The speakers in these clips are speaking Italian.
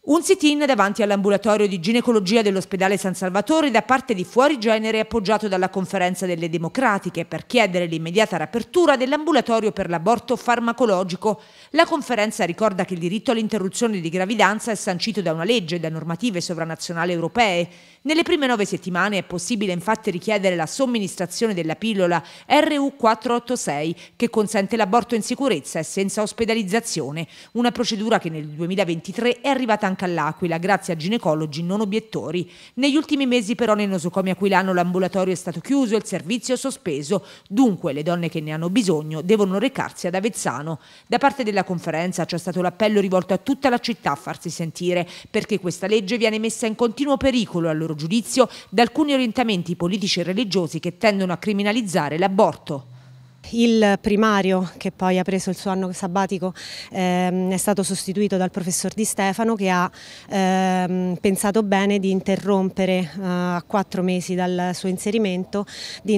Un sit-in davanti all'ambulatorio di ginecologia dell'ospedale San Salvatore da parte di Fuorigenere appoggiato dalla Conferenza delle Democratiche per chiedere l'immediata rapertura dell'ambulatorio per l'aborto farmacologico. La conferenza ricorda che il diritto all'interruzione di gravidanza è sancito da una legge e da normative sovranazionali europee. Nelle prime nove settimane è possibile infatti richiedere la somministrazione della pillola RU486 che consente l'aborto in sicurezza e senza ospedalizzazione, una procedura che nel 2023 è arrivata anche all'Aquila, grazie a ginecologi non obiettori. Negli ultimi mesi però nel nosocomio aquilano l'ambulatorio è stato chiuso e il servizio sospeso, dunque le donne che ne hanno bisogno devono recarsi ad Avezzano. Da parte della conferenza c'è stato l'appello rivolto a tutta la città a farsi sentire, perché questa legge viene messa in continuo pericolo, a loro giudizio, da alcuni orientamenti politici e religiosi che tendono a criminalizzare l'aborto. Il primario, che poi ha preso il suo anno sabbatico, ehm, è stato sostituito dal professor Di Stefano che ha ehm, pensato bene di interrompere eh, a 4-5 mesi dal suo inserimento, di,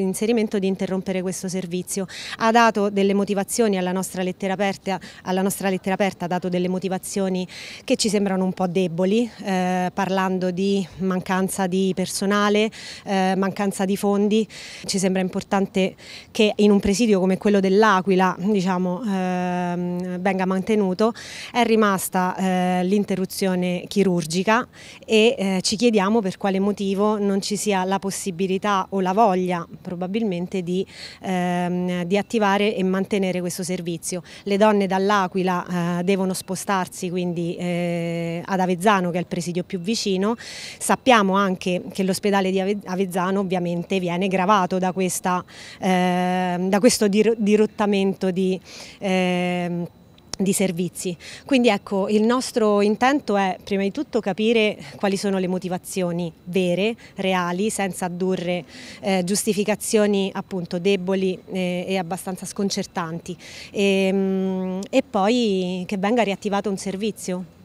inserimento, di interrompere questo servizio. Ha dato delle motivazioni alla nostra lettera aperta, nostra lettera aperta ha dato delle motivazioni che ci sembrano un po' deboli, eh, parlando di mancanza di personale, eh, mancanza di fondi. Ci sembra importante che in un presidio come quello dell'Aquila diciamo, ehm, venga mantenuto, è rimasta eh, l'interruzione chirurgica e eh, ci chiediamo per quale motivo non ci sia la possibilità o la voglia probabilmente di, ehm, di attivare e mantenere questo servizio. Le donne dall'Aquila eh, devono spostarsi quindi eh, ad Avezzano che è il presidio più vicino, sappiamo anche che l'ospedale di Avezzano ovviamente viene gravato da questo questa, eh, da questo dirottamento di... Eh, di servizi. Quindi ecco, il nostro intento è prima di tutto capire quali sono le motivazioni vere, reali, senza addurre eh, giustificazioni appunto deboli eh, e abbastanza sconcertanti e, ehm, mh, e poi che venga riattivato un servizio.